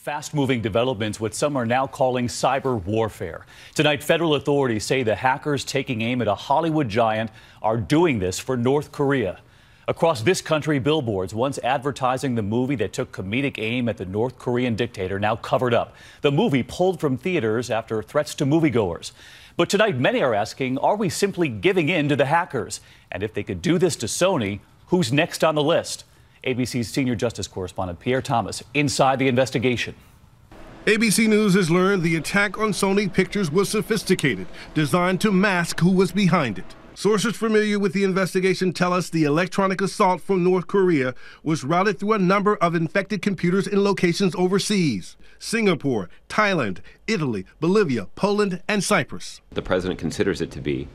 Fast moving developments, what some are now calling cyber warfare. Tonight, federal authorities say the hackers taking aim at a Hollywood giant are doing this for North Korea. Across this country, billboards once advertising the movie that took comedic aim at the North Korean dictator now covered up. The movie pulled from theaters after threats to moviegoers. But tonight, many are asking are we simply giving in to the hackers? And if they could do this to Sony, who's next on the list? ABC's senior justice correspondent Pierre Thomas inside the investigation. ABC News has learned the attack on Sony Pictures was sophisticated, designed to mask who was behind it. Sources familiar with the investigation tell us the electronic assault from North Korea was routed through a number of infected computers in locations overseas Singapore, Thailand, Italy, Bolivia, Poland, and Cyprus. The president considers it to be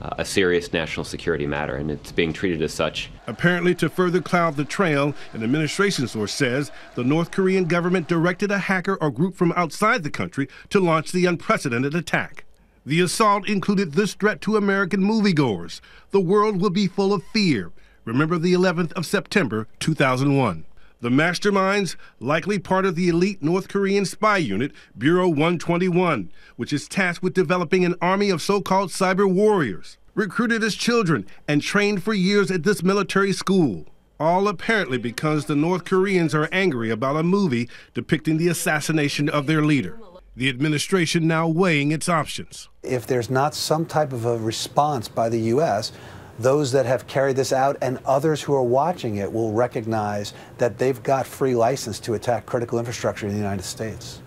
uh, a serious national security matter, and it's being treated as such. Apparently, to further cloud the trail, an administration source says the North Korean government directed a hacker or group from outside the country to launch the unprecedented attack. The assault included this threat to American moviegoers The world will be full of fear. Remember the 11th of September, 2001. The masterminds, likely part of the elite North Korean spy unit, Bureau 121, which is tasked with developing an army of so called cyber warriors, recruited as children and trained for years at this military school. All apparently because the North Koreans are angry about a movie depicting the assassination of their leader. The administration now weighing its options. If there's not some type of a response by the U.S., those that have carried this out and others who are watching it will recognize that they've got free license to attack critical infrastructure in the United States.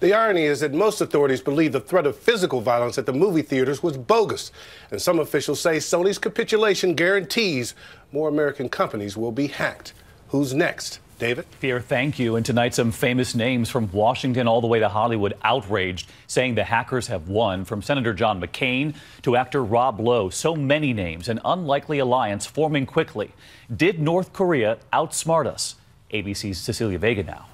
The irony is that most authorities believe the threat of physical violence at the movie theaters was bogus. And some officials say Sony's capitulation guarantees more American companies will be hacked. Who's next? David? Fear, thank you. And tonight, some famous names from Washington all the way to Hollywood outraged, saying the hackers have won, from Senator John McCain to actor Rob Lowe. So many names, an unlikely alliance forming quickly. Did North Korea outsmart us? ABC's Cecilia Vega now.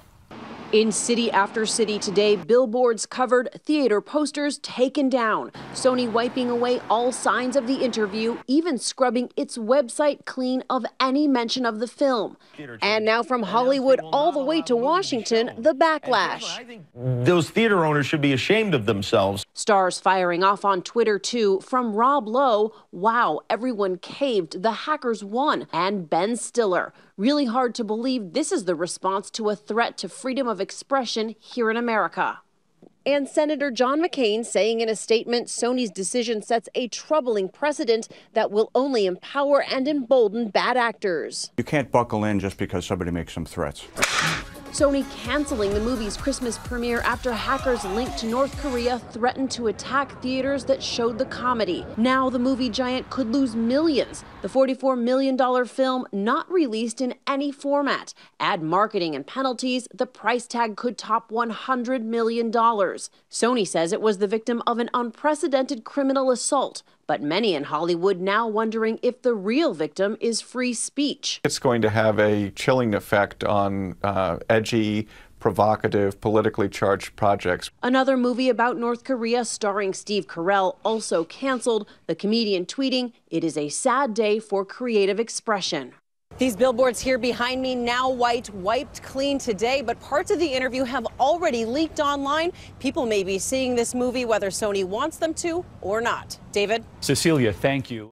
In city after city today, billboards covered, theater posters taken down. Sony wiping away all signs of the interview, even scrubbing its website clean of any mention of the film. And now from Hollywood all the way to Washington, the backlash. Those theater owners should be ashamed of themselves. Stars firing off on Twitter too from Rob Lowe. Wow, everyone caved. The hackers won. And Ben Stiller. Really hard to believe this is the response to a threat to freedom of expression here in America. And Senator John McCain saying in a statement Sony's decision sets a troubling precedent that will only empower and embolden bad actors. You can't buckle in just because somebody makes some threats. Sony canceling the movie's Christmas premiere after hackers linked to North Korea threatened to attack theaters that showed the comedy. Now the movie giant could lose millions the $44 million film, not released in any format. Add marketing and penalties, the price tag could top $100 million. Sony says it was the victim of an unprecedented criminal assault, but many in Hollywood now wondering if the real victim is free speech. It's going to have a chilling effect on uh, edgy, provocative, politically charged projects. Another movie about North Korea starring Steve Carell also canceled, the comedian tweeting, It is a sad day for creative expression. These billboards here behind me now white, wiped clean today, but parts of the interview have already leaked online. People may be seeing this movie whether Sony wants them to or not. David? Cecilia, thank you.